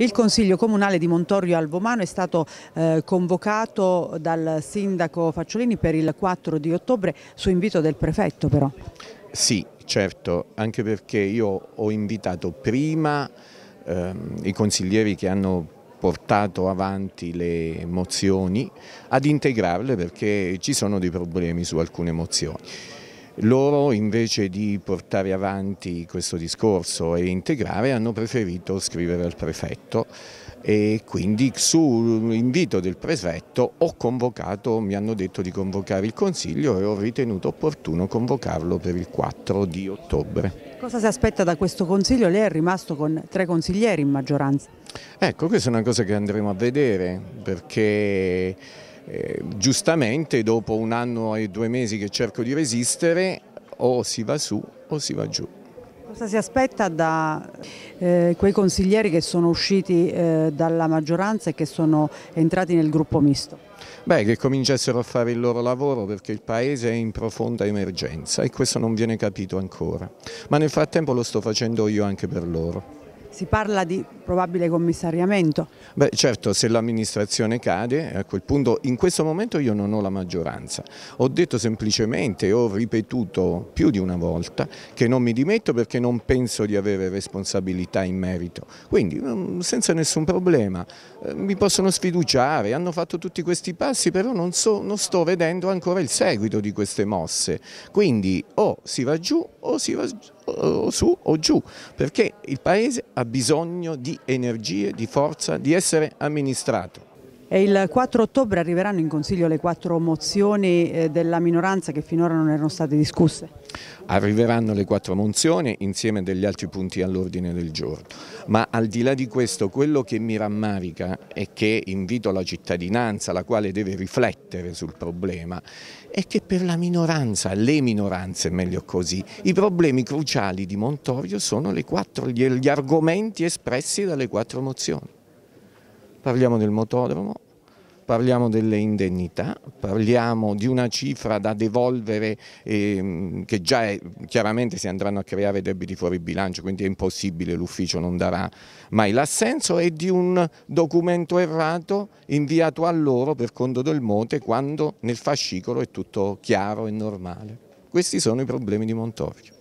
Il Consiglio Comunale di Montorio Alvomano è stato eh, convocato dal Sindaco Facciolini per il 4 di ottobre su invito del Prefetto però. Sì, certo, anche perché io ho invitato prima ehm, i consiglieri che hanno portato avanti le mozioni ad integrarle perché ci sono dei problemi su alcune mozioni. Loro invece di portare avanti questo discorso e integrare hanno preferito scrivere al prefetto e quindi su invito del prefetto ho convocato, mi hanno detto di convocare il Consiglio e ho ritenuto opportuno convocarlo per il 4 di ottobre. Cosa si aspetta da questo Consiglio? Lei è rimasto con tre consiglieri in maggioranza. Ecco, questa è una cosa che andremo a vedere perché eh, giustamente dopo un anno e due mesi che cerco di resistere o si va su o si va giù. Cosa si aspetta da eh, quei consiglieri che sono usciti eh, dalla maggioranza e che sono entrati nel gruppo misto? Beh, che cominciassero a fare il loro lavoro perché il Paese è in profonda emergenza e questo non viene capito ancora. Ma nel frattempo lo sto facendo io anche per loro. Si parla di probabile commissariamento. Beh certo, se l'amministrazione cade, a quel punto in questo momento io non ho la maggioranza. Ho detto semplicemente, ho ripetuto più di una volta che non mi dimetto perché non penso di avere responsabilità in merito. Quindi mm, senza nessun problema, eh, mi possono sfiduciare, hanno fatto tutti questi passi, però non, so, non sto vedendo ancora il seguito di queste mosse. Quindi o si va giù o si va giù o su o giù, perché il Paese ha bisogno di energie, di forza, di essere amministrato il 4 ottobre arriveranno in Consiglio le quattro mozioni eh, della minoranza che finora non erano state discusse? Arriveranno le quattro mozioni insieme agli altri punti all'ordine del giorno, ma al di là di questo quello che mi rammarica e che invito la cittadinanza, la quale deve riflettere sul problema, è che per la minoranza, le minoranze meglio così, i problemi cruciali di Montorio sono quattro, gli argomenti espressi dalle quattro mozioni parliamo del motodromo, parliamo delle indennità, parliamo di una cifra da devolvere ehm, che già è, chiaramente si andranno a creare debiti fuori bilancio, quindi è impossibile, l'ufficio non darà mai l'assenso e di un documento errato inviato a loro per conto del Mote quando nel fascicolo è tutto chiaro e normale. Questi sono i problemi di Montorchio.